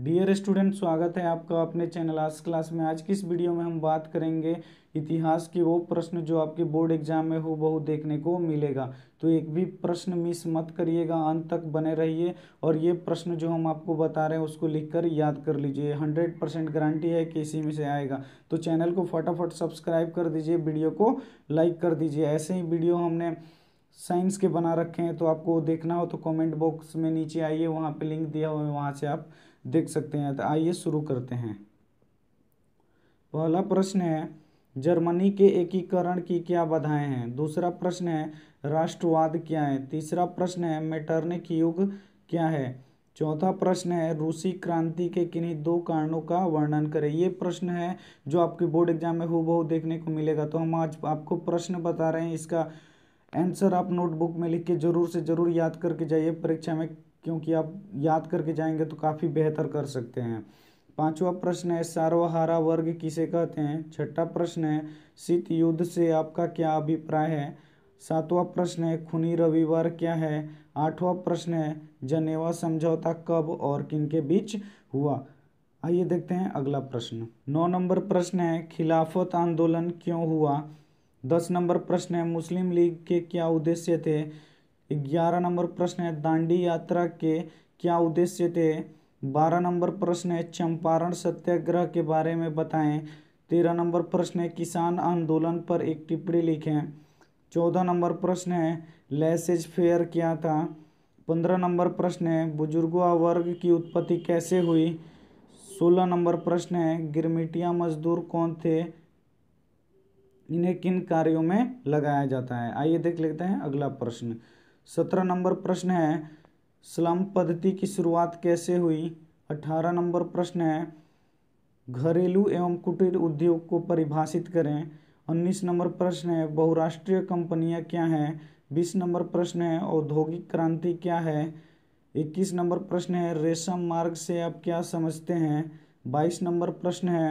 dear student स्वागत है आपका अपने चैनल आज क्लास में आज की इस वीडियो में हम बात करेंगे इतिहास के वो प्रश्न जो आपके बोर्ड एग्जाम में हो बहुत देखने को मिलेगा तो एक भी प्रश्न मिस मत करिएगा अंत तक बने रहिए और ये प्रश्न जो हम आपको बता रहे हैं उसको लिखकर याद कर लीजिए हंड्रेड परसेंट गारंटी है कि इसी में से आएगा तो चैनल को फटाफट सब्सक्राइब कर दीजिए वीडियो को लाइक कर दीजिए ऐसे ही वीडियो हमने साइंस के बना रखे हैं तो आपको देखना हो तो कमेंट बॉक्स में नीचे आइए वहाँ पे लिंक दिया हुआ है वहाँ से आप देख सकते हैं तो आइए शुरू करते हैं पहला प्रश्न है जर्मनी के एकीकरण की क्या बाधाएं हैं दूसरा प्रश्न है राष्ट्रवाद क्या है तीसरा प्रश्न है मेटर्निक युग क्या है चौथा प्रश्न है रूसी क्रांति के किन्हीं दो कारणों का वर्णन करें ये प्रश्न है जो आपके बोर्ड एग्जाम में हूबहू देखने को मिलेगा तो हम आज आपको प्रश्न बता रहे हैं इसका आंसर आप नोटबुक में लिख के ज़रूर से ज़रूर याद करके जाइए परीक्षा में क्योंकि आप याद करके जाएंगे तो काफ़ी बेहतर कर सकते हैं पांचवा प्रश्न है सार्वहारा वर्ग किसे कहते हैं छठा प्रश्न है शीत युद्ध से आपका क्या अभिप्राय है सातवां प्रश्न है खूनी रविवार क्या है आठवां प्रश्न है जनेवा समझौता कब और किनके बीच हुआ आइए देखते हैं अगला प्रश्न नौ नंबर प्रश्न है खिलाफत आंदोलन क्यों हुआ दस नंबर प्रश्न है मुस्लिम लीग के क्या उद्देश्य थे ग्यारह नंबर प्रश्न है दांडी यात्रा के क्या उद्देश्य थे बारह नंबर प्रश्न है चंपारण सत्याग्रह के बारे में बताएं तेरह नंबर प्रश्न है किसान आंदोलन पर एक टिप्पणी लिखें चौदह नंबर प्रश्न है लैसेज फेयर क्या था पंद्रह नंबर प्रश्न है बुजुर्गों वर्ग की उत्पत्ति कैसे हुई सोलह नंबर प्रश्न है गिरमिटिया मजदूर कौन थे इन्हें किन कार्यों में लगाया जाता है आइए देख लेते हैं अगला प्रश्न सत्रह नंबर प्रश्न है स्लम पद्धति की शुरुआत कैसे हुई अठारह नंबर प्रश्न है घरेलू एवं कुटीर उद्योग को परिभाषित करें उन्नीस नंबर प्रश्न है बहुराष्ट्रीय कंपनियां क्या हैं बीस नंबर प्रश्न है औद्योगिक क्रांति क्या है इक्कीस नंबर प्रश्न है रेशम मार्ग से आप क्या समझते हैं बाईस नंबर प्रश्न है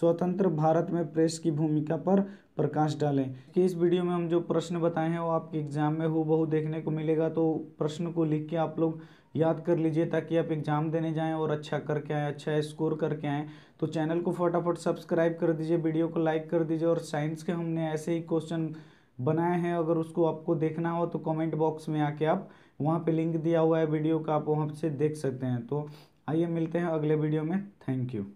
स्वतंत्र भारत में प्रेस की भूमिका पर प्रकाश डालें कि इस वीडियो में हम जो प्रश्न बताए हैं वो आपके एग्ज़ाम में हो बहु देखने को मिलेगा तो प्रश्न को लिख के आप लोग याद कर लीजिए ताकि आप एग्ज़ाम देने जाएं और अच्छा करके आएँ अच्छा स्कोर करके आएँ तो चैनल को फटाफट सब्सक्राइब कर दीजिए वीडियो को लाइक कर दीजिए और साइंस के हमने ऐसे ही क्वेश्चन बनाए हैं अगर उसको आपको देखना हो तो कमेंट बॉक्स में आके आप वहाँ पे लिंक दिया हुआ है वीडियो का आप वहाँ से देख सकते हैं तो आइए मिलते हैं अगले वीडियो में थैंक यू